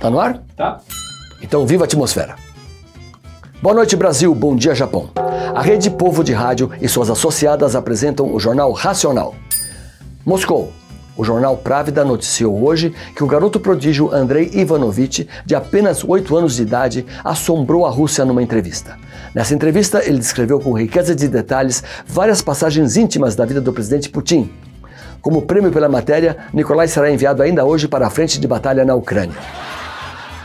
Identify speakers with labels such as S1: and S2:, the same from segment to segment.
S1: Tá no ar? Tá. Então viva a atmosfera. Boa noite, Brasil. Bom dia, Japão. A Rede Povo de Rádio e suas associadas apresentam o Jornal Racional. Moscou. O jornal Pravda noticiou hoje que o garoto prodígio Andrei Ivanovich, de apenas 8 anos de idade, assombrou a Rússia numa entrevista. Nessa entrevista, ele descreveu com riqueza de detalhes várias passagens íntimas da vida do presidente Putin. Como prêmio pela matéria, Nikolai será enviado ainda hoje para a frente de batalha na Ucrânia.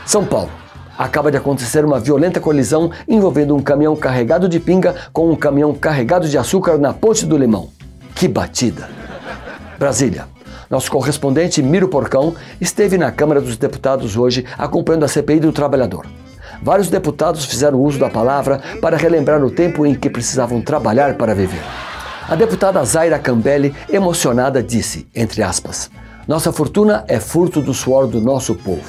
S1: São Paulo. Acaba de acontecer uma violenta colisão envolvendo um caminhão carregado de pinga com um caminhão carregado de açúcar na Ponte do Limão. Que batida! Brasília. Nosso correspondente Miro Porcão esteve na Câmara dos Deputados hoje acompanhando a CPI do Trabalhador. Vários deputados fizeram uso da palavra para relembrar o tempo em que precisavam trabalhar para viver. A deputada Zaira Cambelli, emocionada, disse, entre aspas, Nossa fortuna é furto do suor do nosso povo.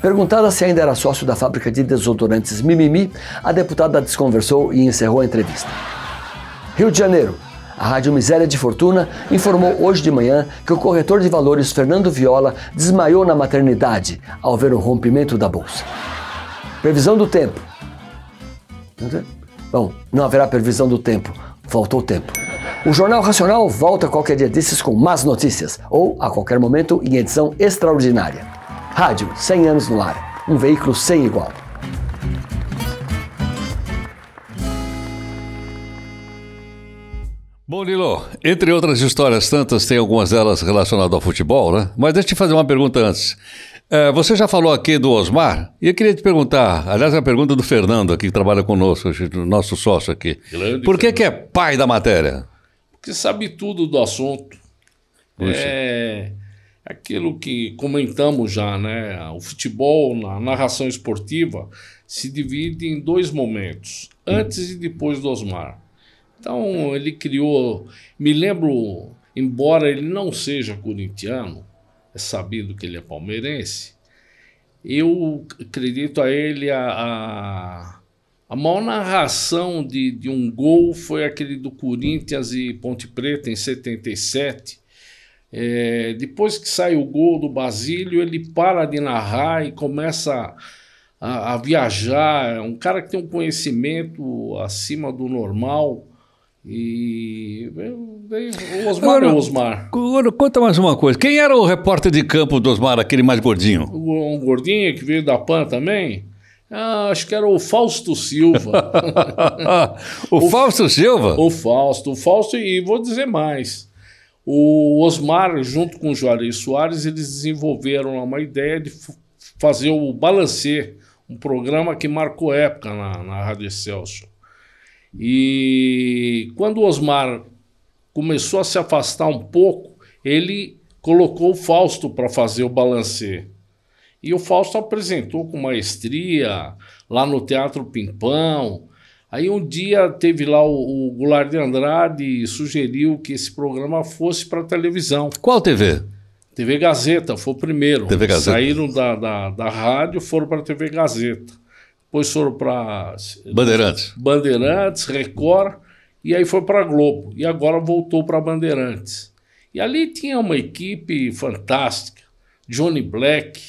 S1: Perguntada se ainda era sócio da fábrica de desodorantes Mimimi, a deputada desconversou e encerrou a entrevista. Rio de Janeiro. A Rádio Miséria de Fortuna informou hoje de manhã que o corretor de valores Fernando Viola desmaiou na maternidade ao ver o rompimento da bolsa. Previsão do tempo. Bom, não haverá previsão do tempo. Faltou tempo. O Jornal Racional volta qualquer dia desses com más notícias, ou a qualquer momento em edição extraordinária. Rádio 100 anos no ar, um veículo sem igual.
S2: Bom, Lilo, entre outras histórias tantas, tem algumas delas relacionadas ao futebol, né? Mas deixa eu te fazer uma pergunta antes. É, você já falou aqui do Osmar, e eu queria te perguntar, aliás, é a pergunta do Fernando aqui, que trabalha conosco, nosso sócio aqui.
S3: Grande Por que, que é
S2: pai da matéria?
S3: Porque sabe tudo do assunto. Puxa. É aquilo que comentamos já, né? O futebol, a narração esportiva, se divide em dois momentos, antes e depois do Osmar. Então ele criou, me lembro, embora ele não seja corintiano, é sabido que ele é palmeirense, eu acredito a ele a, a, a maior narração de, de um gol foi aquele do Corinthians e Ponte Preta em 77, é, depois que sai o gol do Basílio, ele para de narrar e começa a, a viajar. É um cara que tem um conhecimento acima do normal. E o Osmar Agora, é o Osmar.
S2: Agora, conta mais uma coisa. Quem era o repórter de campo do Osmar, aquele mais gordinho?
S3: Um gordinho que veio da PAN também? Ah, acho que era o Fausto Silva. o, o, Fausto Silva? O Fausto, o Fausto, e vou dizer mais. O Osmar, junto com o Juarez Soares, eles desenvolveram uma ideia de fazer o Balancê, um programa que marcou época na, na Rádio Excelsior. E quando o Osmar começou a se afastar um pouco, ele colocou o Fausto para fazer o Balancê. E o Fausto apresentou com maestria lá no Teatro Pimpão, Aí um dia teve lá o, o Goulart de Andrade e sugeriu que esse programa fosse para televisão.
S2: Qual TV?
S3: TV Gazeta, foi o primeiro. TV Gazeta. Saíram da, da, da rádio, foram para a TV Gazeta. Depois foram para. Bandeirantes. Bandeirantes, Record, e aí foi para Globo. E agora voltou para Bandeirantes. E ali tinha uma equipe fantástica. Johnny Black.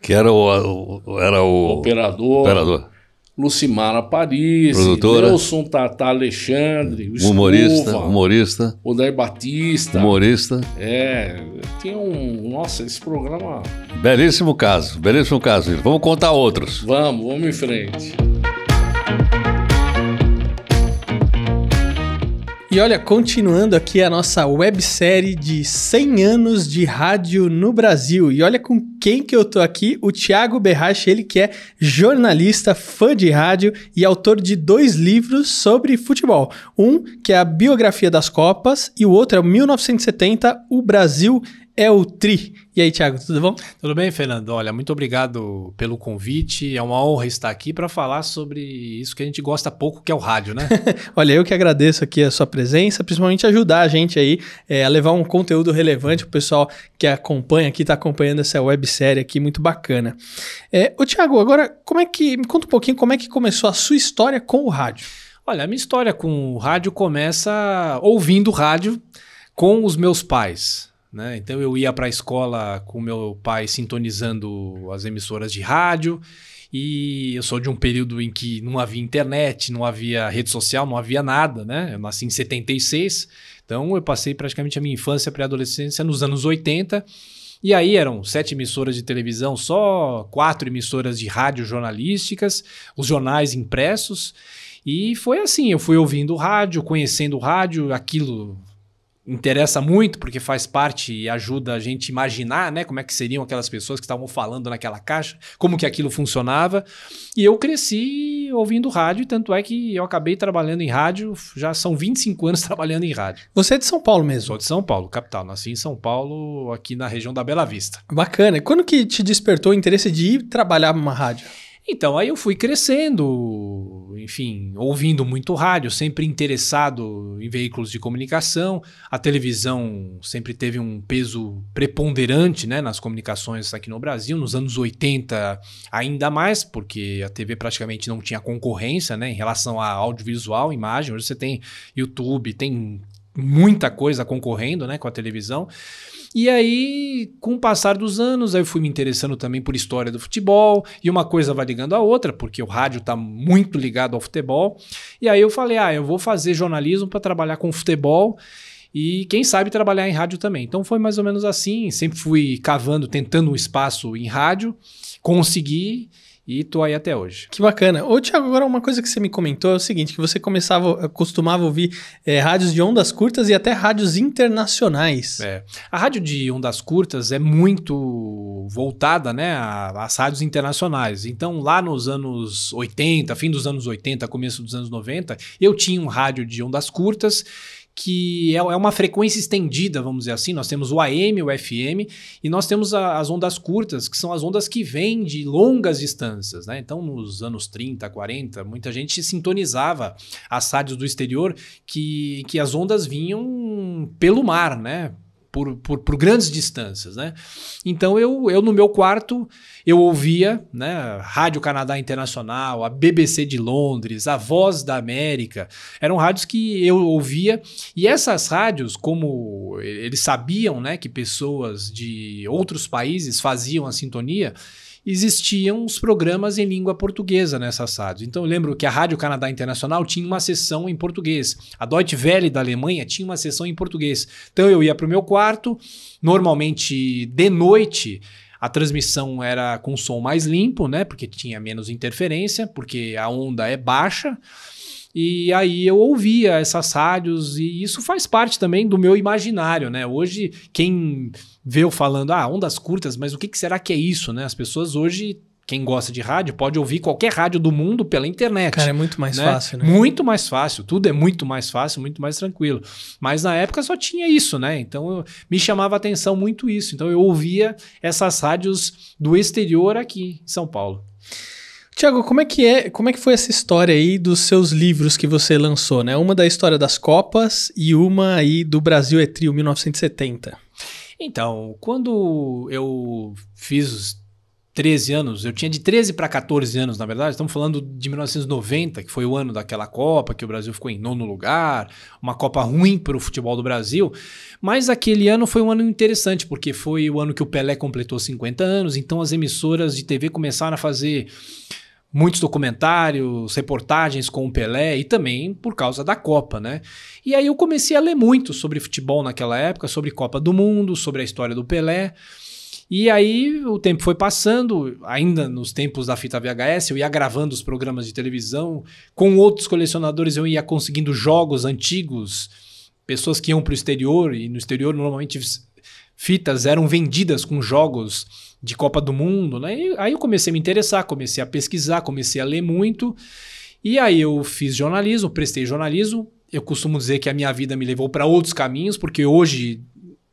S2: Que era o, era o operador. operador.
S3: Lucimara Paris, produtora, Nelson Tata Alexandre, o humorista, humorista, Odair Batista, humorista. É, tem um, nossa, esse programa.
S2: Belíssimo caso, belíssimo caso. Vamos contar outros. Vamos, vamos em frente.
S4: E olha, continuando aqui a nossa websérie de 100 anos de rádio no Brasil. E olha com quem que eu tô aqui, o Thiago Berrache, ele que é jornalista, fã de rádio e autor de dois livros sobre futebol. Um que é a biografia das Copas e o outro é o 1970, o Brasil é o
S5: Tri. E aí, Thiago, tudo bom? Tudo bem, Fernando. Olha, muito obrigado pelo convite. É uma honra estar aqui para falar sobre isso que a gente gosta pouco, que é o rádio, né?
S4: Olha, eu que agradeço aqui a sua presença, principalmente ajudar a gente aí é, a levar um conteúdo relevante para o pessoal que acompanha aqui, está acompanhando essa websérie aqui, muito bacana. É, ô, Thiago, agora, como é que. Me conta um pouquinho como é que começou a
S5: sua história com o rádio. Olha, a minha história com o rádio começa ouvindo rádio com os meus pais. Né? Então eu ia para a escola com meu pai sintonizando as emissoras de rádio. E eu sou de um período em que não havia internet, não havia rede social, não havia nada, né? Eu nasci em 76, então eu passei praticamente a minha infância, pré-adolescência nos anos 80. E aí eram sete emissoras de televisão, só quatro emissoras de rádio jornalísticas, os jornais impressos. E foi assim, eu fui ouvindo rádio, conhecendo rádio, aquilo interessa muito porque faz parte e ajuda a gente imaginar, né, como é que seriam aquelas pessoas que estavam falando naquela caixa, como que aquilo funcionava. E eu cresci ouvindo rádio, tanto é que eu acabei trabalhando em rádio, já são 25 anos trabalhando em rádio. Você é de São Paulo mesmo? Sou de São Paulo, capital. Nasci em São Paulo, aqui na região da Bela Vista. Bacana. Quando que te despertou o interesse de ir trabalhar numa rádio? Então aí eu fui crescendo, enfim, ouvindo muito rádio, sempre interessado em veículos de comunicação. A televisão sempre teve um peso preponderante né, nas comunicações aqui no Brasil, nos anos 80 ainda mais, porque a TV praticamente não tinha concorrência né, em relação a audiovisual, imagem. Hoje você tem YouTube, tem muita coisa concorrendo né, com a televisão. E aí, com o passar dos anos, eu fui me interessando também por história do futebol, e uma coisa vai ligando à outra, porque o rádio está muito ligado ao futebol. E aí eu falei: ah, eu vou fazer jornalismo para trabalhar com futebol e quem sabe trabalhar em rádio também. Então foi mais ou menos assim, sempre fui cavando, tentando um espaço em rádio, consegui e tô aí até hoje. Que bacana.
S4: Ô, Tiago, agora uma coisa que você me comentou é o seguinte: que você começava, eh, costumava ouvir é, rádios de ondas curtas e até
S5: rádios internacionais. É. A rádio de ondas curtas é muito voltada né, às rádios internacionais. Então, lá nos anos 80, fim dos anos 80, começo dos anos 90, eu tinha um rádio de ondas curtas que é, é uma frequência estendida, vamos dizer assim. Nós temos o AM, o FM, e nós temos a, as ondas curtas, que são as ondas que vêm de longas distâncias. Né? Então, nos anos 30, 40, muita gente sintonizava as rádios do exterior que, que as ondas vinham pelo mar, né? por, por, por, grandes distâncias, né? Então eu, eu no meu quarto eu ouvia, né, Rádio Canadá Internacional, a BBC de Londres, a Voz da América, eram rádios que eu ouvia e essas rádios, como eles sabiam, né, que pessoas de outros países faziam a sintonia, existiam os programas em língua portuguesa nessas rádios. Então eu lembro que a Rádio Canadá Internacional tinha uma sessão em português. A Deutsche Welle da Alemanha tinha uma sessão em português. Então eu ia para o meu quarto, normalmente de noite. A transmissão era com som mais limpo, né? Porque tinha menos interferência, porque a onda é baixa. E aí eu ouvia essas rádios e isso faz parte também do meu imaginário, né? Hoje quem vê eu falando, ah, ondas curtas, mas o que, que será que é isso, né? As pessoas hoje quem gosta de rádio pode ouvir qualquer rádio do mundo pela internet. Cara, é muito mais né? fácil, né? Muito mais fácil, tudo é muito mais fácil, muito mais tranquilo. Mas na época só tinha isso, né? Então eu, me chamava atenção muito isso. Então eu ouvia essas rádios do exterior aqui em São Paulo. Tiago, como é que é, como é que foi essa história
S4: aí dos seus livros que você lançou, né? Uma da história das Copas e uma aí do Brasil é Trio 1970.
S5: Então, quando eu fiz os 13 anos, eu tinha de 13 para 14 anos, na verdade, estamos falando de 1990, que foi o ano daquela Copa, que o Brasil ficou em nono lugar, uma Copa ruim para o futebol do Brasil, mas aquele ano foi um ano interessante, porque foi o ano que o Pelé completou 50 anos, então as emissoras de TV começaram a fazer muitos documentários, reportagens com o Pelé e também por causa da Copa, né? E aí eu comecei a ler muito sobre futebol naquela época, sobre Copa do Mundo, sobre a história do Pelé. E aí o tempo foi passando, ainda nos tempos da fita VHS, eu ia gravando os programas de televisão, com outros colecionadores eu ia conseguindo jogos antigos, pessoas que iam para o exterior, e no exterior normalmente fitas eram vendidas com jogos de Copa do Mundo, né? E aí eu comecei a me interessar, comecei a pesquisar, comecei a ler muito. E aí eu fiz jornalismo, prestei jornalismo. Eu costumo dizer que a minha vida me levou para outros caminhos, porque hoje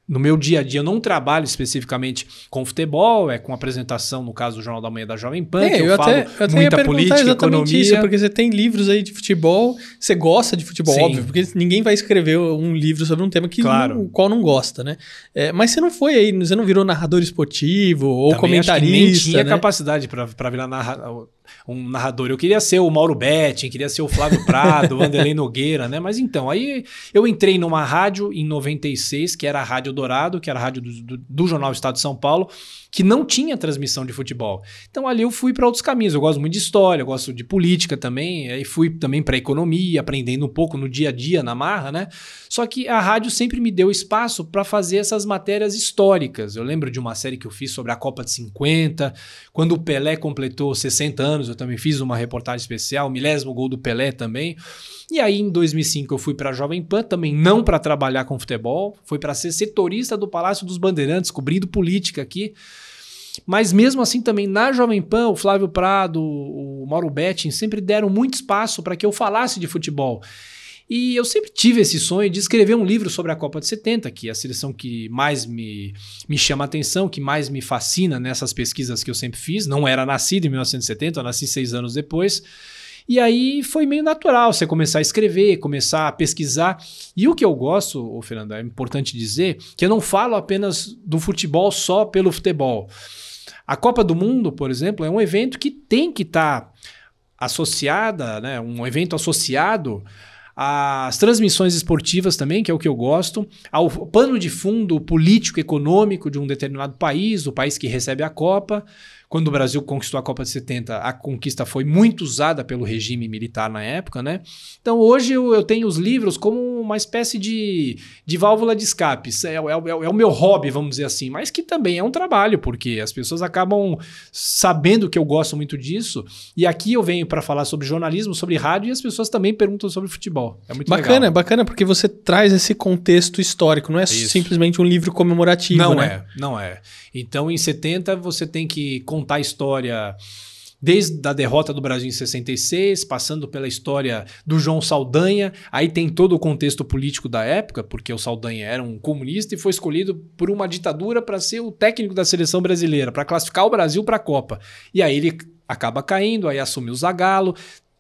S5: no meu dia a dia eu não trabalho especificamente com futebol, é com apresentação, no caso do Jornal da Manhã da Jovem Pan, é, eu, eu, até, eu até muita política, economia. Isso, porque
S4: você tem livros aí de futebol, você gosta de futebol, Sim. óbvio, porque ninguém vai escrever um livro sobre um tema que claro. não, o qual não gosta, né? É, mas você não foi aí, você não virou narrador esportivo ou Também comentarista. Acho que nem tinha né?
S5: capacidade para virar narrador um narrador. Eu queria ser o Mauro Betting, queria ser o Flávio Prado, o Vanderlei Nogueira, né? Mas então, aí eu entrei numa rádio em 96, que era a Rádio Dourado, que era a rádio do, do, do Jornal Estado de São Paulo que não tinha transmissão de futebol. Então ali eu fui para outros caminhos. Eu gosto muito de história, eu gosto de política também, aí fui também para economia, aprendendo um pouco no dia a dia, na marra, né? Só que a rádio sempre me deu espaço para fazer essas matérias históricas. Eu lembro de uma série que eu fiz sobre a Copa de 50, quando o Pelé completou 60 anos, eu também fiz uma reportagem especial, milésimo gol do Pelé também. E aí em 2005 eu fui para a Jovem Pan, também não para trabalhar com futebol, foi para ser setorista do Palácio dos Bandeirantes, cobrindo política aqui. Mas mesmo assim também na Jovem Pan, o Flávio Prado, o Mauro Betting sempre deram muito espaço para que eu falasse de futebol. E eu sempre tive esse sonho de escrever um livro sobre a Copa de 70, que é a seleção que mais me, me chama a atenção, que mais me fascina nessas pesquisas que eu sempre fiz. Não era nascido em 1970, eu nasci seis anos depois. E aí foi meio natural você começar a escrever, começar a pesquisar. E o que eu gosto, Fernanda, é importante dizer que eu não falo apenas do futebol só pelo futebol. A Copa do Mundo, por exemplo, é um evento que tem que estar tá associada, né, um evento associado às transmissões esportivas também, que é o que eu gosto, ao pano de fundo político-econômico de um determinado país, o país que recebe a Copa, quando o Brasil conquistou a Copa de 70, a conquista foi muito usada pelo regime militar na época, né? Então hoje eu, eu tenho os livros como uma espécie de, de válvula de escape. É, é, é, é o meu hobby, vamos dizer assim, mas que também é um trabalho, porque as pessoas acabam sabendo que eu gosto muito disso. E aqui eu venho para falar sobre jornalismo, sobre rádio, e as pessoas também perguntam sobre futebol. É muito bacana, legal.
S4: bacana, porque você traz esse contexto histórico, não é Isso. simplesmente um livro comemorativo. Não né?
S5: é, não é. Então, em 70, você tem que contar contar a história desde a derrota do Brasil em 66, passando pela história do João Saldanha, aí tem todo o contexto político da época, porque o Saldanha era um comunista e foi escolhido por uma ditadura para ser o técnico da seleção brasileira, para classificar o Brasil para a Copa. E aí ele acaba caindo, aí assume o Zagallo,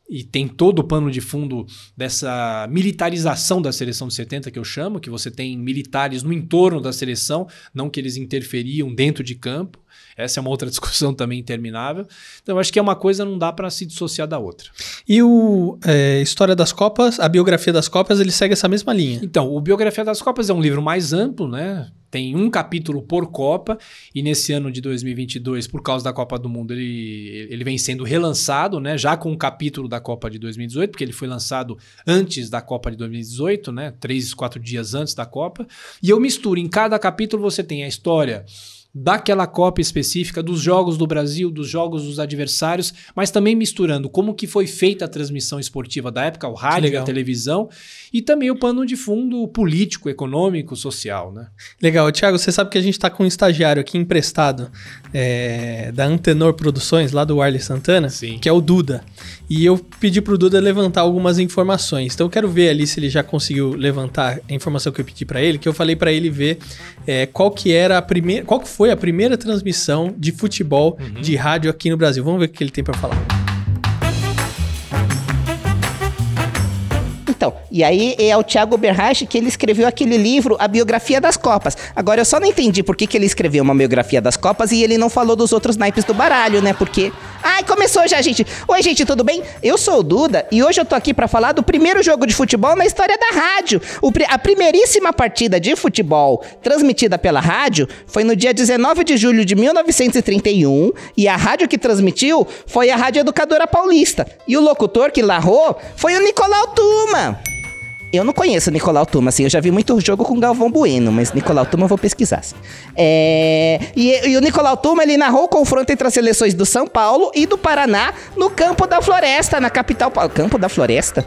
S5: e tem todo o pano de fundo dessa militarização da seleção de 70 que eu chamo, que você tem militares no entorno da seleção, não que eles interferiam dentro de campo, essa é uma outra discussão também interminável. Então, acho que é uma coisa não dá para se dissociar da outra. E o é, História das Copas, a biografia das Copas, ele segue essa mesma linha. Então, o Biografia das Copas é um livro mais amplo, né? Tem um capítulo por Copa, e nesse ano de 2022, por causa da Copa do Mundo, ele, ele vem sendo relançado, né? Já com o um capítulo da Copa de 2018, porque ele foi lançado antes da Copa de 2018, né? Três, quatro dias antes da Copa. E eu misturo, em cada capítulo você tem a história daquela Copa específica, dos jogos do Brasil, dos jogos dos adversários, mas também misturando como que foi feita a transmissão esportiva da época, o rádio, a televisão, e também o pano de fundo político,
S4: econômico, social, né? Legal. Tiago, você sabe que a gente está com um estagiário aqui emprestado é, da Antenor Produções, lá do Arley Santana, Sim. que é o Duda. E eu pedi pro Duda levantar algumas informações. Então eu quero ver ali se ele já conseguiu levantar a informação que eu pedi para ele, que eu falei para ele ver é, qual que era a primeira, qual que foi a primeira transmissão de futebol uhum. de rádio aqui no Brasil. Vamos ver o que ele tem para falar.
S6: Então, e aí é o Thiago Berrache que ele escreveu aquele livro, A Biografia das Copas. Agora, eu só não entendi por que, que ele escreveu uma biografia das Copas e ele não falou dos outros naipes do baralho, né? Porque... Ai, começou já, gente. Oi, gente, tudo bem? Eu sou o Duda e hoje eu tô aqui para falar do primeiro jogo de futebol na história da rádio. a primeiríssima partida de futebol transmitida pela rádio foi no dia 19 de julho de 1931 e a rádio que transmitiu foi a Rádio Educadora Paulista. E o locutor que larrou foi o Nicolau Tuma. Eu não conheço Nicolau Tuma, assim. Eu já vi muito jogo com Galvão Bueno, mas Nicolau Tuma eu vou pesquisar. Assim. É... E, e, o Nicolau Tuma, ele narrou o confronto entre as seleções do São Paulo e do Paraná no Campo da Floresta, na capital... Campo da Floresta?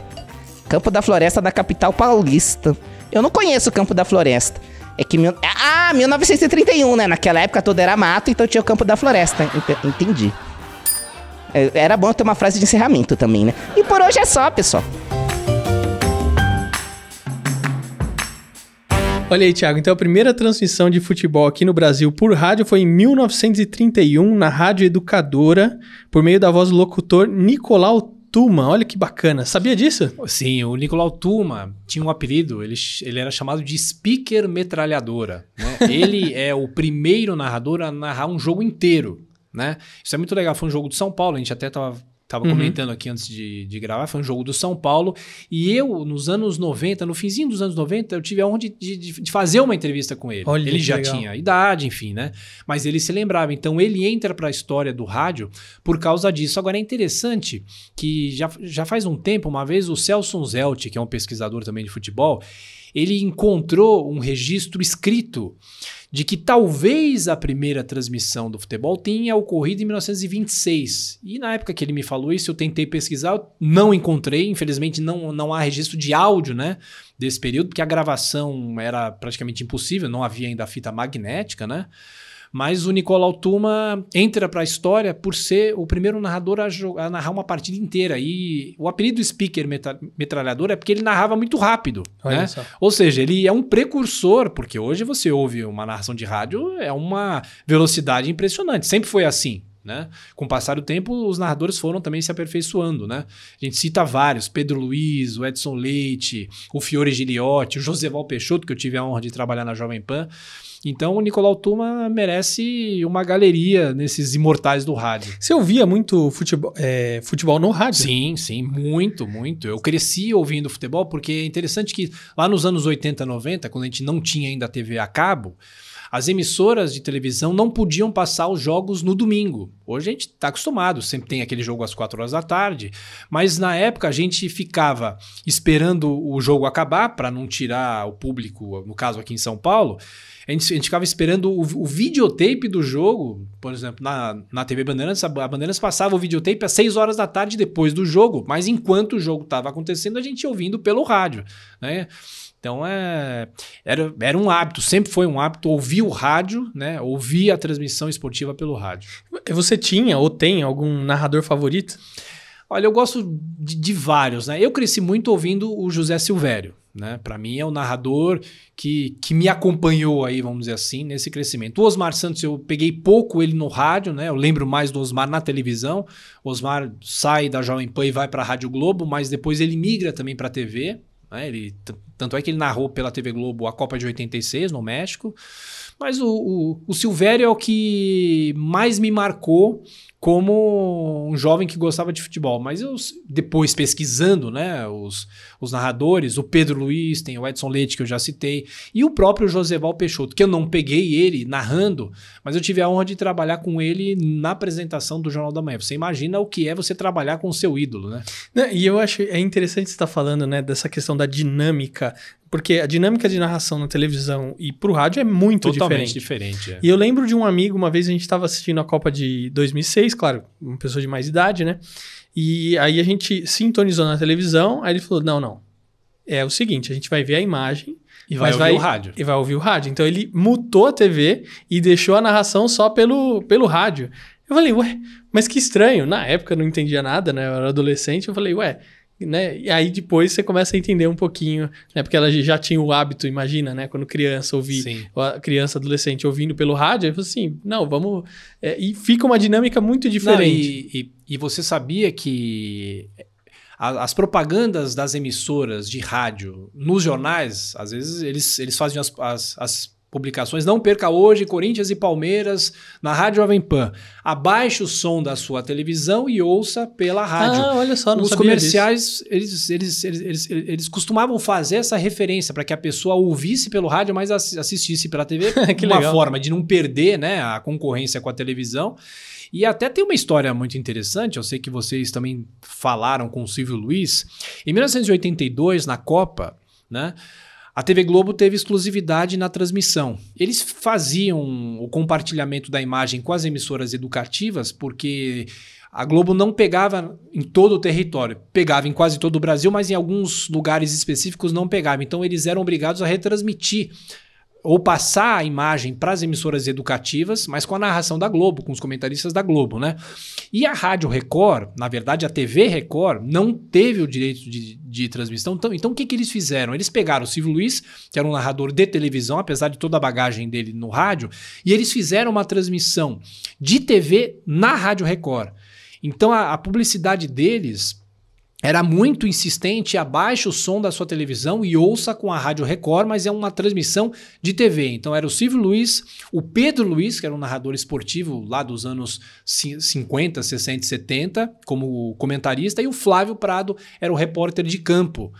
S6: Campo da Floresta na capital paulista. Eu não conheço o Campo da Floresta. É que... Mil... Ah, 1931, né? Naquela época toda era mato, então tinha o Campo da Floresta. Entendi. É, era bom ter uma frase de encerramento também, né? E por hoje é só, pessoal.
S4: Olha aí, Thiago. Então a primeira transmissão de futebol aqui no Brasil por rádio foi em 1931 na Rádio Educadora, por meio da voz do locutor Nicolau Tuma, olha que
S5: bacana. Sabia disso? Sim, o Nicolau Tuma tinha um apelido, ele, ele era chamado de Speaker Metralhadora. Né? ele é o primeiro narrador a narrar um jogo inteiro. Né? Isso é muito legal, foi um jogo do São Paulo, a gente até estava estava uhum. comentando aqui antes de, de gravar, foi um jogo do São Paulo. E eu, nos anos 90, no finzinho dos anos 90, eu tive a honra de, de, de fazer uma entrevista com ele. Olha ele já legal. tinha idade, enfim, né? Mas ele se lembrava. Então ele entra para a história do rádio por causa disso. Agora é interessante que já, já faz um tempo, uma vez, o Celso Zelt, que é um pesquisador também de futebol, ele encontrou um registro escrito de que talvez a primeira transmissão do futebol tenha ocorrido em 1926. E na época que ele me falou isso, eu tentei pesquisar, não encontrei, infelizmente não, não há registro de áudio, né? Desse período, porque a gravação era praticamente impossível, não havia ainda a fita magnética, né? Mas o Nicolau Tuma entra para a história por ser o primeiro narrador a, a, narrar uma partida inteira. E o apelido Speaker Metralhador é porque ele narrava muito rápido. né? Ou seja, ele é um precursor, porque hoje você ouve uma narração de rádio, é uma velocidade impressionante. Sempre foi assim. Né? Com o passar do tempo, os narradores foram também se aperfeiçoando. Né? A gente cita vários: Pedro Luiz, o Edson Leite, o Fiore Giliotti, o Joseval Peixoto, que eu tive a honra de trabalhar na Jovem Pan. Então o Nicolau Tuma merece uma galeria nesses imortais do rádio. Você ouvia muito futebol, é, futebol no rádio? Sim, sim, muito, muito. Eu cresci ouvindo futebol porque é interessante que lá nos anos 80, 90, quando a gente não tinha ainda a TV a cabo, as emissoras de televisão não podiam passar os jogos no domingo. Hoje a gente está acostumado, sempre tem aquele jogo às 4 horas da tarde, mas na época a gente ficava esperando o jogo acabar para não tirar o público, no caso aqui em São Paulo. A gente, a gente ficava esperando o, o videotape do jogo, por exemplo, na, na TV Bandeirantes, a Bandeirantes passava o videotape às 6 horas da tarde depois do jogo, mas enquanto o jogo estava acontecendo, a gente ia ouvindo pelo rádio. Né? Então é, era, era um hábito, sempre foi um hábito ouvir o rádio, né? Ouvir a transmissão esportiva pelo rádio. Você tinha ou tem algum narrador favorito? Olha, eu gosto de, de vários, né? Eu cresci muito ouvindo o José Silvério, né? Para mim é o narrador que, que me acompanhou aí, vamos dizer assim, nesse crescimento. O Osmar Santos, eu peguei pouco ele no rádio, né? Eu lembro mais do Osmar na televisão. O Osmar sai da Jovem Pan e vai para a Rádio Globo, mas depois ele migra também para a TV, né? Ele, tanto é que ele narrou pela TV Globo a Copa de 86 no México. Mas o, o, o Silvério é o que mais me marcou como um jovem que gostava de futebol. Mas eu, depois pesquisando, né, os, os narradores, o Pedro Luiz, tem o Edson Leite, que eu já citei, e o próprio Joseval Peixoto, que eu não peguei ele narrando, mas eu tive a honra de trabalhar com ele na apresentação do Jornal da Manhã. Você imagina o que é você trabalhar com o seu ídolo, né? E eu acho
S4: é interessante você estar tá falando, né, dessa questão da dinâmica porque a dinâmica de narração na televisão e para o rádio é muito Totalmente diferente. diferente é. E eu lembro de um amigo, uma vez a gente estava assistindo a Copa de 2006, claro, uma pessoa de mais idade, né? E aí a gente sintonizou na televisão, aí ele falou: não, não. É o seguinte, a gente vai ver a imagem. E vai ouvir vai, o rádio. E vai ouvir o rádio. Então ele mutou a TV e deixou a narração só pelo, pelo rádio. Eu falei, ué, mas que estranho. Na época eu não entendia nada, né? Eu era adolescente. Eu falei, ué, né? E aí depois você começa a entender um pouquinho, né? Porque ela já tinha o hábito, imagina, né? Quando criança ouvir, criança, adolescente ouvindo pelo rádio, aí você assim, não, vamos. É, e fica uma dinâmica muito diferente. Não, e,
S5: e, e, você sabia que a, as propagandas das emissoras de rádio nos jornais, às vezes eles, eles fazem as, as, as publicações. Não perca hoje Corinthians e Palmeiras na Rádio Jovem Pan. Abaixe o som da sua televisão e ouça pela rádio. Ah, olha só, não Os comerciais, Eles, eles, eles, eles, costumavam fazer essa referência para que a pessoa ouvisse pelo rádio, mas assistisse pela TV. que uma forma de não perder né, a concorrência com a televisão. E até tem uma história muito interessante, eu sei que vocês também falaram com o Silvio Luiz. Em 1982, na Copa, né? A TV Globo teve exclusividade na transmissão. Eles faziam o compartilhamento da imagem com as emissoras educativas, porque a Globo não pegava em todo o território, pegava em quase todo o Brasil, mas em alguns lugares específicos não pegava. Então eles eram obrigados a retransmitir ou passar a imagem para as emissoras educativas, mas com a narração da Globo, com os comentaristas da Globo, né? E a Rádio Record, na verdade a TV Record, não teve o direito de, de transmissão. Então, então o que, que eles fizeram? Eles pegaram o Silvio Luiz, que era um narrador de televisão, apesar de toda a bagagem dele no rádio, e eles fizeram uma transmissão de TV na Rádio Record. Então a, a publicidade deles era muito insistente, abaixe o som da sua televisão e ouça com a Rádio Record, mas é uma transmissão de TV. Então era o Silvio Luiz, o Pedro Luiz, que era um narrador esportivo lá dos anos 50, 60 e 70, como comentarista, e o Flávio Prado era o repórter de campo.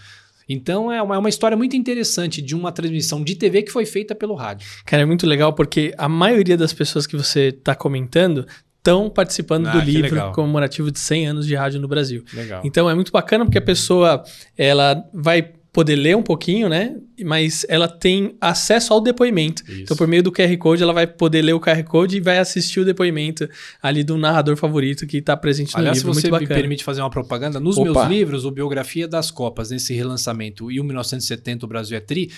S5: Então é uma, é uma história muito interessante de uma transmissão de TV que foi feita pelo rádio.
S4: Cara, é muito legal porque a maioria das pessoas que você está comentando estão participando ah, do livro legal. comemorativo de 100 anos de rádio no Brasil. Legal. Então é muito bacana porque a pessoa ela vai poder ler um pouquinho, né? Mas ela tem acesso ao depoimento. Então, Isso. Então, por meio do QR Code, ela vai poder ler o QR Code e vai assistir o depoimento ali do narrador favorito que está presente no Aliás, livro. Aliás, se você me permite fazer uma propaganda, nos Opa. meus
S5: livros, o Biografia das Copas, nesse relançamento, e o 1970, o Brasil é Tri,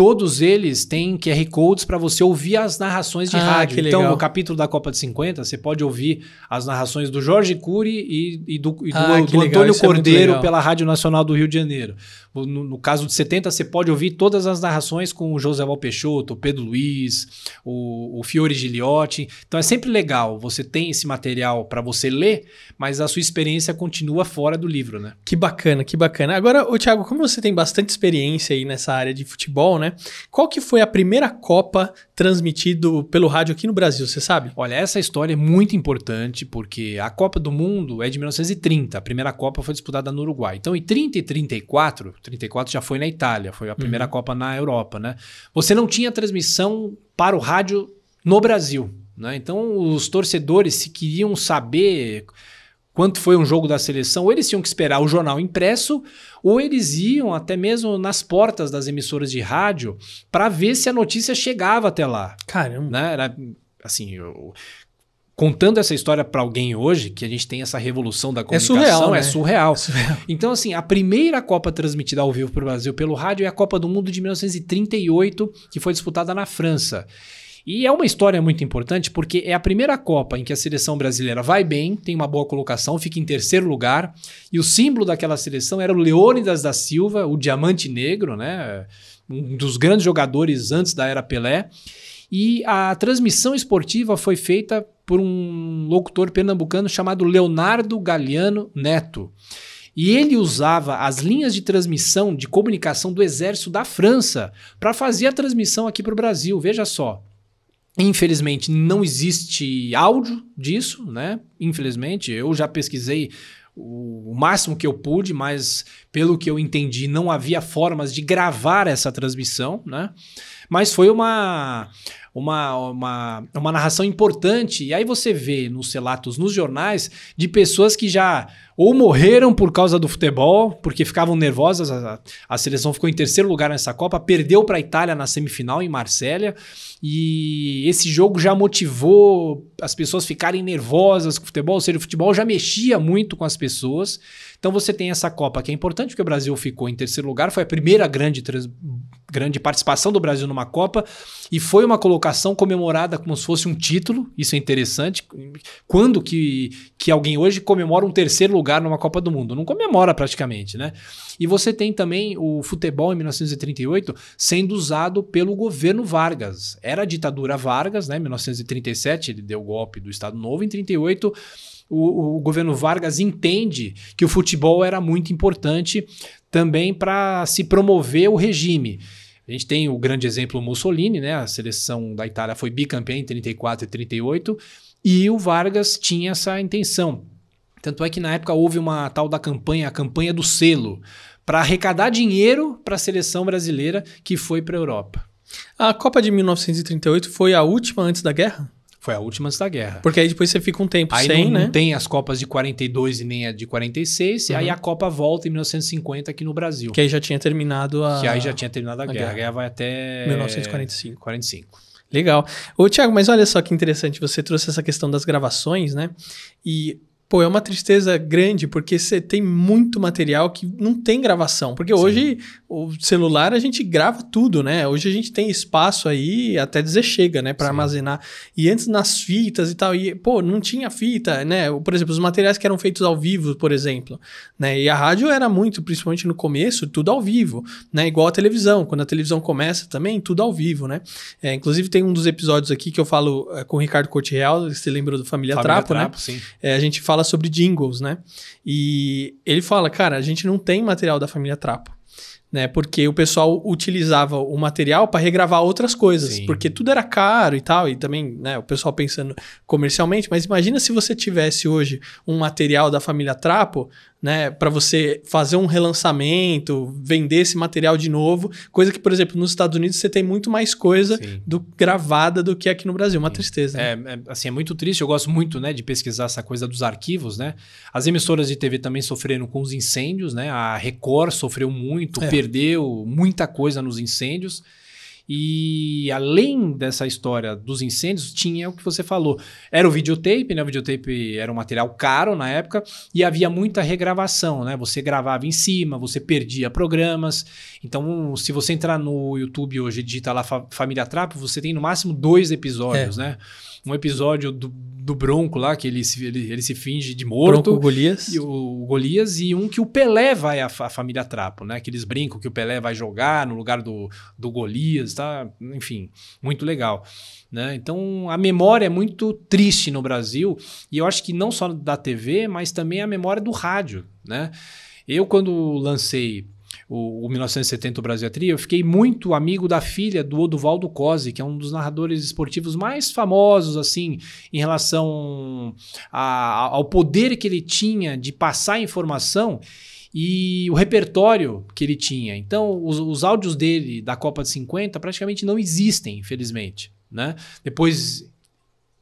S5: todos eles têm QR Codes para você ouvir as narrações de ah, rádio. Então, no capítulo da Copa de 50, você pode ouvir as narrações do Jorge Cury e, e do, e do, ah, do Antônio é Cordeiro é pela Rádio Nacional do Rio de Janeiro. No, no, caso de 70, você pode ouvir todas as narrações com o José Val Peixoto, o Pedro Luiz, o, o Fiore Giliotti. Então, é sempre legal. Você tem esse material para você ler, mas a sua experiência continua fora do livro, né? Que bacana,
S4: que bacana. Agora, ô, Thiago, como você tem bastante experiência aí nessa área de futebol, né? Qual que foi
S5: a primeira Copa transmitida pelo rádio aqui no Brasil, você sabe? Olha, essa história é muito importante porque a Copa do Mundo é de 1930, a primeira Copa foi disputada no Uruguai. Então, em 30 e 34, 34 já foi na Itália, foi a primeira uhum. Copa na Europa, né? Você não tinha transmissão para o rádio no Brasil, né? Então, os torcedores se queriam saber quanto foi um jogo da seleção, ou eles tinham que esperar o jornal impresso, ou eles iam até mesmo nas portas das emissoras de rádio para ver se a notícia chegava até lá. Caramba. Né? Era, assim, eu, contando essa história para alguém hoje, que a gente tem essa revolução da é comunicação, é surreal, né? é surreal. É surreal. Então, assim, a primeira Copa transmitida ao vivo para o Brasil pelo rádio é a Copa do Mundo de 1938, que foi disputada na França. E é uma história muito importante porque é a primeira Copa em que a seleção brasileira vai bem, tem uma boa colocação, fica em terceiro lugar. E o símbolo daquela seleção era o Leônidas da Silva, o diamante negro, né? Um dos grandes jogadores antes da era Pelé. E a transmissão esportiva foi feita por um locutor pernambucano chamado Leonardo Galiano Neto. E ele usava as linhas de transmissão de comunicação do exército da França para fazer a transmissão aqui para o Brasil. Veja só, Infelizmente, não existe áudio disso, né? Infelizmente, eu já pesquisei o máximo que eu pude, mas pelo que eu entendi, não havia formas de gravar essa transmissão, né? Mas foi uma, uma, uma, uma narração importante. E aí você vê nos relatos, nos jornais, de pessoas que já ou morreram por causa do futebol, porque ficavam nervosas. A, a seleção ficou em terceiro lugar nessa Copa, perdeu para a Itália na semifinal em Marsella, e esse jogo já motivou as pessoas ficarem nervosas com o futebol, ou seja, o futebol já mexia muito com as pessoas. Então você tem essa Copa que é importante, porque o Brasil ficou em terceiro lugar, foi a primeira grande, grande participação do Brasil numa Copa, e foi uma colocação comemorada como se fosse um título, isso é interessante. Quando que, que alguém hoje comemora um terceiro lugar? lugar numa Copa do Mundo. Não comemora praticamente, né? E você tem também o futebol em 1938 sendo usado pelo governo Vargas. Era a ditadura Vargas, né? 1937 ele deu o golpe do Estado Novo, em 38 o, o, governo Vargas entende que o futebol era muito importante também para se promover o regime. A gente tem o grande exemplo Mussolini, né? A seleção da Itália foi bicampeã em 34 e 38, e o Vargas tinha essa intenção. Tanto é que na época houve uma tal da campanha, a campanha do selo, para arrecadar dinheiro para a seleção brasileira que foi para a Europa.
S4: A Copa de 1938 foi a última antes da guerra?
S5: Foi a última antes da guerra.
S4: Porque aí depois você fica um tempo aí sem, não, né? Não
S5: tem as Copas de 42 e nem a de 46, uhum. e aí uhum. a Copa volta em 1950 aqui no Brasil. Que aí já tinha terminado a. Que aí já tinha terminado a, a guerra. guerra. A guerra vai até. 1945. 45.
S4: Legal. Ô, Tiago, mas olha só que interessante, você trouxe essa questão das gravações, né? E Pô, é uma tristeza grande, porque você tem muito material que não tem gravação. Porque Sim. hoje o celular a gente grava tudo, né? Hoje a gente tem espaço aí, até dizer chega, né, para armazenar. E antes nas fitas e tal, e pô, não tinha fita, né? Por exemplo, os materiais que eram feitos ao vivo, por exemplo, né? E a rádio era muito, principalmente no começo, tudo ao vivo, né? Igual a televisão, quando a televisão começa também, tudo ao vivo, né? É, inclusive tem um dos episódios aqui que eu falo é, com o Ricardo Corte Real, você lembrou do Família, Família Trapo, né? Trapo, né? Sim. É, a gente fala fala sobre jingles, né? E ele fala, cara, a gente não tem material da família Trapa né? Porque o pessoal utilizava o material para regravar outras coisas, Sim. porque tudo era caro e tal, e também, né, o pessoal pensando comercialmente, mas imagina se você tivesse hoje um material da família Trapo, né, para você fazer um relançamento, vender esse material de novo, coisa que, por exemplo, nos Estados Unidos você tem muito mais coisa do,
S5: gravada do que aqui no Brasil, uma Sim. tristeza. Né? É, é, assim, é muito triste, eu gosto muito, né, de pesquisar essa coisa dos arquivos, né? As emissoras de TV também sofreram com os incêndios, né? A Record sofreu muito, é perdeu muita coisa nos incêndios. E além dessa história dos incêndios, tinha o que você falou. Era o videotape, né? O videotape era um material caro na época e havia muita regravação, né? Você gravava em cima, você perdia programas. Então, se você entrar no YouTube hoje e digitar lá Família Trapo, você tem no máximo dois episódios, é. né? um episódio do, do Bronco lá, que ele se, ele, ele se finge de morto. Bronco Golias. E o, o Golias e um que o Pelé vai, à, a, família Trapo, né? Que eles brincam que o Pelé vai jogar no lugar do, do Golias, tá? Enfim, muito legal. Né? Então, a memória é muito triste no Brasil, e eu acho que não só da TV, mas também a memória do rádio, né? Eu, quando lancei o, o 1970 o Brasil é Tri, eu fiquei muito amigo da filha do Oduvaldo Cosi, que é um dos narradores esportivos mais famosos, assim, em relação a, ao poder que ele tinha de passar informação e o repertório que ele tinha. Então, os, os áudios dele da Copa de 50 praticamente não existem, infelizmente. Né? Depois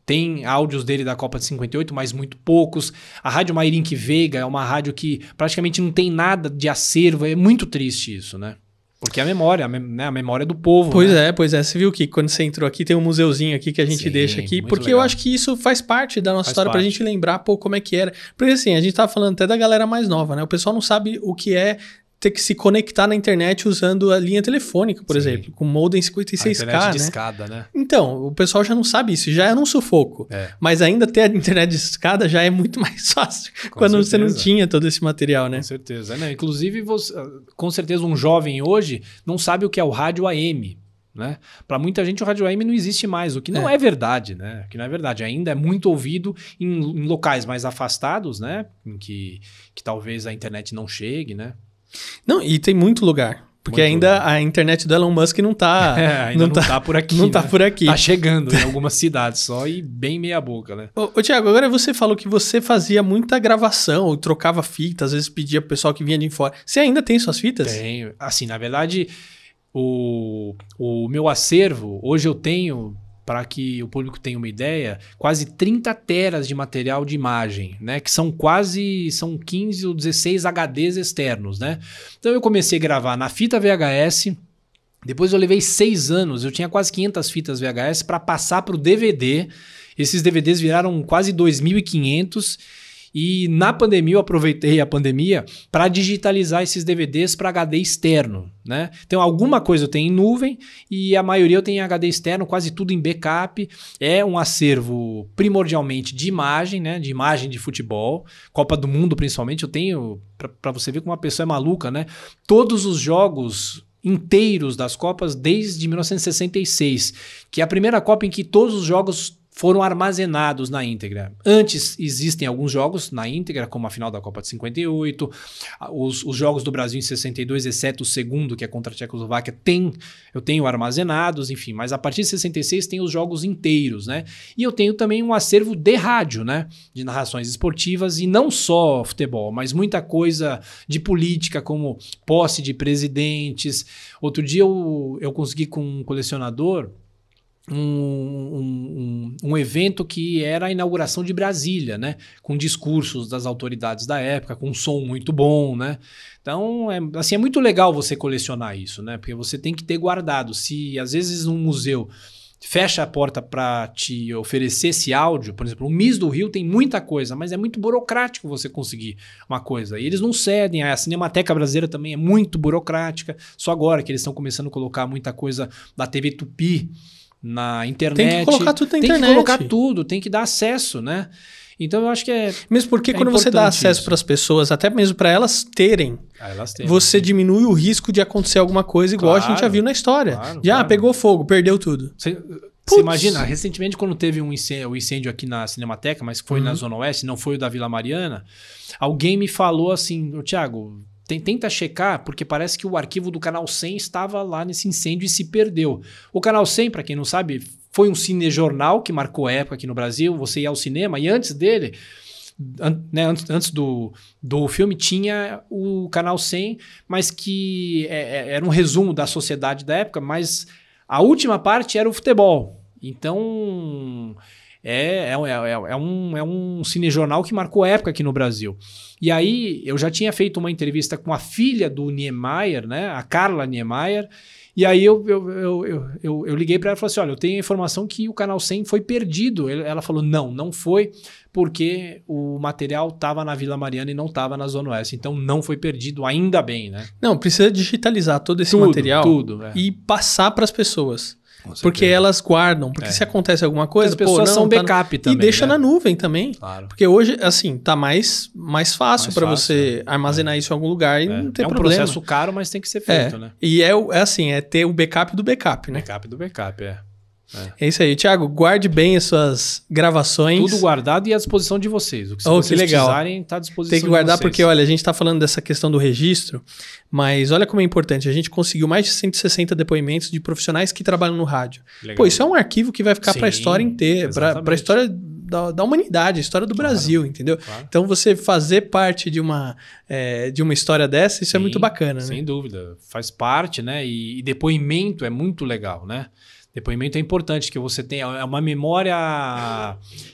S5: tem áudios dele da Copa de 58, mas muito poucos. A Rádio Mairink Veiga é uma rádio que praticamente não tem nada de acervo. É muito triste isso, né? Porque é a memória, a, né? a memória do povo. Pois né?
S4: é, pois é. Você viu que quando você entrou aqui tem um museuzinho aqui que a gente Sim, deixa aqui, porque legal. eu acho que isso faz parte da nossa faz história para a gente lembrar, pô, como é que era. Porque assim, a gente tava falando até da galera mais nova, né? O pessoal não sabe o que é ter que se conectar na internet usando a linha telefônica, por Sim. exemplo, com modem 56K. A internet de né? escada, né? Então, o pessoal já não sabe isso, já é um sufoco. É. Mas ainda ter a internet
S5: de escada já é muito mais fácil com quando certeza. você não tinha todo esse material, né? Com certeza. Né? Inclusive, você, com certeza, um jovem hoje não sabe o que é o rádio AM. Né? Para muita gente o rádio AM não existe mais, o que não é, é verdade, né? O que não é verdade, ainda é muito ouvido em, em locais mais afastados, né? Em que, que talvez a internet não chegue, né?
S4: Não, e tem muito lugar. Porque muito ainda lugar. a internet do Elon Musk não tá. É, ainda não, não tá, tá, por aqui. Não tá né? tá por aqui. Tá
S5: chegando em algumas cidades só e bem meia boca, né? Ô, ô Tiago, agora
S4: você falou que você fazia muita gravação, ou trocava fita, às vezes pedia pro pessoal que vinha de fora.
S5: Você ainda tem suas fitas? Tenho. Assim, na verdade, o, o meu acervo, hoje eu tenho para que o público tenha uma ideia, quase 30 teras de material de imagem, né? Que são quase são 15 ou 16 HDs externos, né? Então eu comecei a gravar na fita VHS. Depois eu levei seis anos, eu tinha quase 500 fitas VHS para passar para o DVD. Esses DVDs viraram quase 2.500 e na pandemia eu aproveitei a pandemia para digitalizar esses DVDs para HD externo, né? Então alguma coisa eu tenho em nuvem e a maioria eu tenho em HD externo, quase tudo em backup. É um acervo primordialmente de imagem, né? De imagem de futebol, Copa do Mundo principalmente. Eu tenho para você ver como uma pessoa é maluca, né? Todos os jogos inteiros das Copas desde 1966, que é a primeira Copa em que todos os jogos foram armazenados na íntegra. Antes existem alguns jogos na íntegra, como a final da Copa de 58, os, os jogos do Brasil em 62, exceto o segundo, que é contra a Tchecoslováquia, tem, eu tenho armazenados, enfim, mas a partir de 66 tem os jogos inteiros, né? E eu tenho também um acervo de rádio, né? De narrações esportivas e não só futebol, mas muita coisa de política, como posse de presidentes. Outro dia eu, eu consegui com um colecionador um, um, um, evento que era a inauguração de Brasília, né? Com discursos das autoridades da época, com um som muito bom, né? Então, é, assim, é muito legal você colecionar isso, né? Porque você tem que ter guardado. Se às vezes um museu fecha a porta para te oferecer esse áudio, por exemplo, o MIS do Rio tem muita coisa, mas é muito burocrático você conseguir uma coisa. E eles não cedem, a Cinemateca Brasileira também é muito burocrática, só agora que eles estão começando a colocar muita coisa da TV Tupi na internet. Tem que colocar tudo na tem internet. Tem que colocar tudo, tem que dar acesso, né? Então eu acho que é. Mesmo porque é quando você dá acesso para as
S4: pessoas, até mesmo para elas terem, ah, elas têm, você né? diminui o risco de acontecer alguma coisa igual claro, a gente já viu na história. Claro, já claro. pegou fogo, perdeu tudo. Você, você imagina,
S5: recentemente quando teve um incêndio, um incêndio aqui na Cinemateca, mas foi uhum. na Zona Oeste, não foi o da Vila Mariana, alguém me falou assim, Tiago Tenta checar, porque parece que o arquivo do canal 100 estava lá nesse incêndio e se perdeu. O canal 100, para quem não sabe, foi um cinejornal que marcou época aqui no Brasil. Você ia ao cinema e antes dele, an né, antes, do, do filme, tinha o canal 100, mas que é, é, era um resumo da sociedade da época. Mas a última parte era o futebol. Então é, é, é, é, é, um, é um cinejornal que marcou época aqui no Brasil. E aí eu já tinha feito uma entrevista com a filha do Niemeyer, né, a Carla Niemeyer, e aí eu, eu, eu, eu, eu liguei para ela e falei assim, olha, eu tenho a informação que o Canal 100 foi perdido. Ela falou, não, não foi, porque o material estava na Vila Mariana e não estava na Zona Oeste. Então não foi perdido, ainda bem, né? Não, precisa digitalizar todo esse tudo, material tudo, é. e passar para as pessoas.
S4: Porque elas guardam. Porque é. se acontece alguma coisa, as pessoas pô, não, são tá backup tá... também. E deixa né? na nuvem também. Claro. Porque hoje, assim, tá mais, mais fácil para você né? armazenar é. isso em algum lugar e é. não ter problema. É um processo caro, mas tem que ser é. feito, né? E é, é assim, é ter o backup do backup, né? Backup do backup, é. É. é. isso aí. Tiago, guarde bem as suas gravações. Tudo
S5: guardado e à disposição de vocês. O que, se oh, vocês que legal. precisarem, está à disposição Tem que guardar porque,
S4: olha, a gente está falando dessa questão do registro, mas olha como é importante. A gente conseguiu mais de 160 depoimentos de profissionais que trabalham no rádio. Legal. Pô, isso é um arquivo que vai ficar para a história inteira, para a história da, da, humanidade, a história do claro, Brasil, entendeu? Claro. Então você fazer parte de uma, é, de uma história dessa, isso é Sim, é muito bacana, sem né? Sem
S5: dúvida, faz parte, né? E, e depoimento é muito legal, né? Depoimento é importante que você tenha é uma memória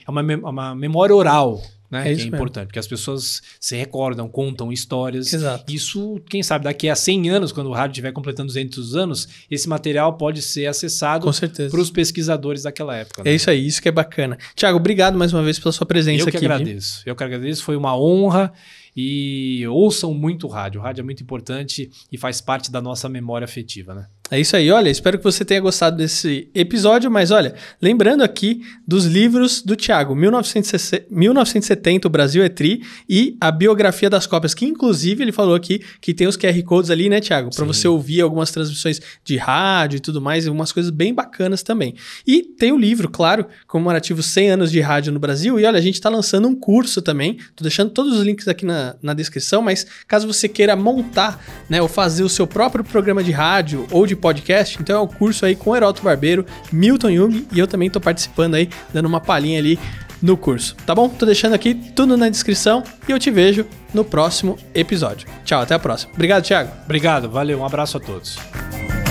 S5: é uma, uma memória oral, né? É, isso que é mesmo. porque as pessoas se recordam, contam histórias. Exato. Isso, quem sabe, daqui a 100 anos, quando o rádio estiver completando 200 anos, esse material pode ser acessado para os pesquisadores daquela época. Né? É isso
S4: aí, isso que é bacana. Tiago, obrigado mais uma vez pela sua presença aqui. Eu que aqui, agradeço.
S5: Viu? Eu que agradeço, foi uma honra e ouçam muito o rádio. O rádio é muito importante e faz parte da nossa memória afetiva, né?
S4: É isso aí. Olha, espero que você tenha gostado desse episódio, mas olha, lembrando aqui dos livros do Tiago, 1970, O Brasil é Tri, e a biografia das cópias, que inclusive ele falou aqui que tem os QR Codes ali, né, Tiago? Para você ouvir algumas transmissões de rádio e tudo mais, umas coisas bem bacanas também. E tem o livro, claro, comemorativo 100 anos de rádio no Brasil, e olha, a gente está lançando um curso também, tô deixando todos os links aqui na, na descrição, mas caso você queira montar, né, ou fazer o seu próprio programa de rádio ou de podcast, então é o um curso aí com Heroto Barbeiro, Milton Jung e eu também tô participando aí, dando uma palhinha ali no curso, tá bom? Tô deixando aqui tudo na descrição e eu te vejo no próximo episódio. Tchau, até a próxima. Obrigado,
S5: Thiago. Obrigado, valeu, um abraço a todos.